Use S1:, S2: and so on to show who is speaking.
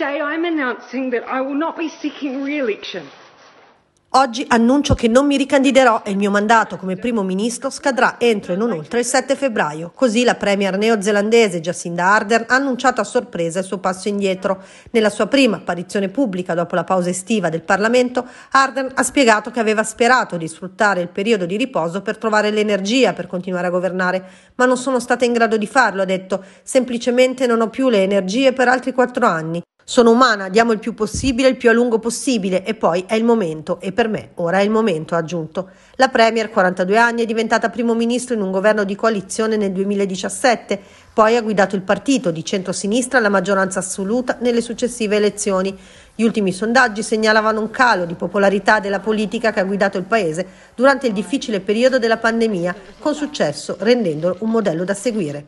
S1: Today I'm announcing that I will not be seeking re-election.
S2: Oggi annuncio che non mi ricandiderò e il mio mandato come primo ministro scadrà entro e non oltre il 7 febbraio. Così la premier neozelandese Jacinda Ardern ha annunciato a sorpresa il suo passo indietro. Nella sua prima apparizione pubblica dopo la pausa estiva del Parlamento, Ardern ha spiegato che aveva sperato di sfruttare il periodo di riposo per trovare l'energia per continuare a governare, ma non sono stata in grado di farlo, ha detto. Semplicemente non ho più le energie per altri quattro anni. Sono umana, diamo il più possibile, il più a lungo possibile e poi è il momento e per me ora è il momento, ha aggiunto. La Premier, 42 anni, è diventata primo ministro in un governo di coalizione nel 2017, poi ha guidato il partito di centrosinistra alla maggioranza assoluta nelle successive elezioni. Gli ultimi sondaggi segnalavano un calo di popolarità della politica che ha guidato il paese durante il difficile periodo della pandemia, con successo rendendolo un modello da seguire.